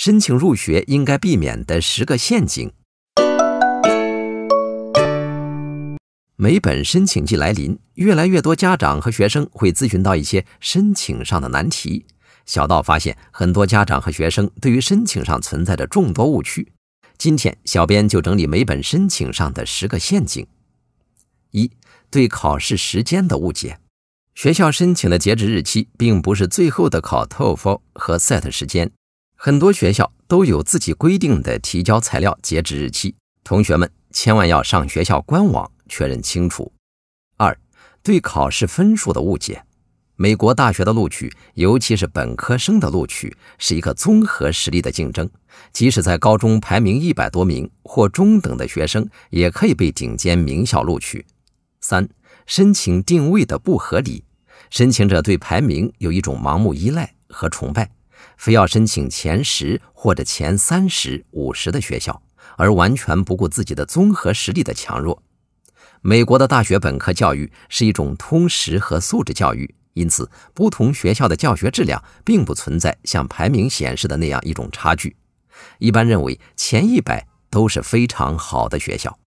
申请入学应该避免的十个陷阱。每本申请季来临，越来越多家长和学生会咨询到一些申请上的难题。小道发现，很多家长和学生对于申请上存在着众多误区。今天，小编就整理每本申请上的十个陷阱：一、对考试时间的误解。学校申请的截止日期并不是最后的考托福和 SAT 时间。很多学校都有自己规定的提交材料截止日期，同学们千万要上学校官网确认清楚。二、对考试分数的误解。美国大学的录取，尤其是本科生的录取，是一个综合实力的竞争。即使在高中排名一百多名或中等的学生，也可以被顶尖名校录取。三、申请定位的不合理。申请者对排名有一种盲目依赖和崇拜。非要申请前十或者前三十、五十的学校，而完全不顾自己的综合实力的强弱。美国的大学本科教育是一种通识和素质教育，因此不同学校的教学质量并不存在像排名显示的那样一种差距。一般认为前一百都是非常好的学校。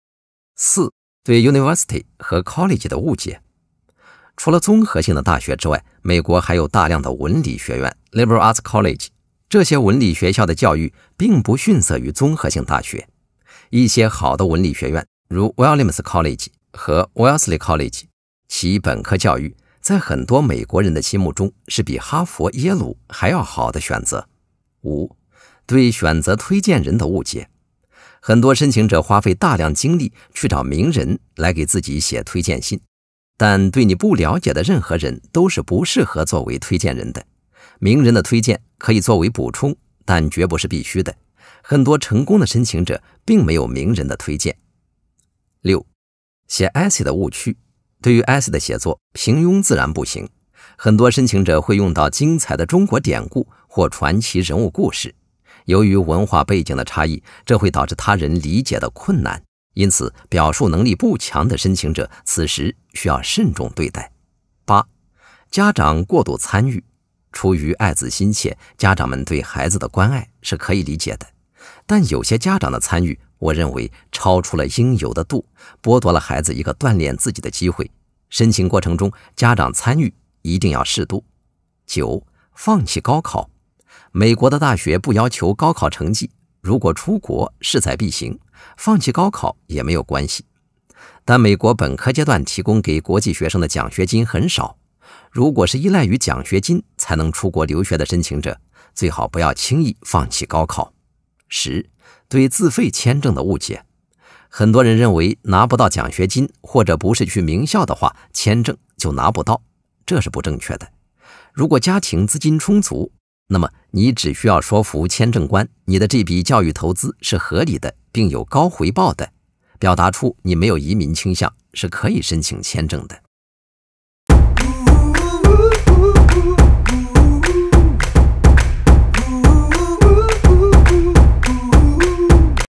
四对 university 和 college 的误解。除了综合性的大学之外，美国还有大量的文理学院 （Liberal Arts College）。这些文理学校的教育并不逊色于综合性大学。一些好的文理学院，如 Williams College 和 Wesley College，其本科教育在很多美国人的心目中是比哈佛、耶鲁还要好的选择。五、对选择推荐人的误解。很多申请者花费大量精力去找名人来给自己写推荐信。但对你不了解的任何人都是不适合作为推荐人的。名人的推荐可以作为补充，但绝不是必须的。很多成功的申请者并没有名人的推荐。六、写 essay 的误区：对于 essay 的写作，平庸自然不行。很多申请者会用到精彩的中国典故或传奇人物故事，由于文化背景的差异，这会导致他人理解的困难。因此，表述能力不强的申请者此时需要慎重对待。八、家长过度参与，出于爱子心切，家长们对孩子的关爱是可以理解的，但有些家长的参与，我认为超出了应有的度，剥夺了孩子一个锻炼自己的机会。申请过程中，家长参与一定要适度。九、放弃高考，美国的大学不要求高考成绩，如果出国势在必行。放弃高考也没有关系，但美国本科阶段提供给国际学生的奖学金很少。如果是依赖于奖学金才能出国留学的申请者，最好不要轻易放弃高考。十，对自费签证的误解，很多人认为拿不到奖学金或者不是去名校的话，签证就拿不到，这是不正确的。如果家庭资金充足，那么你只需要说服签证官，你的这笔教育投资是合理的。并有高回报的，表达出你没有移民倾向，是可以申请签证的。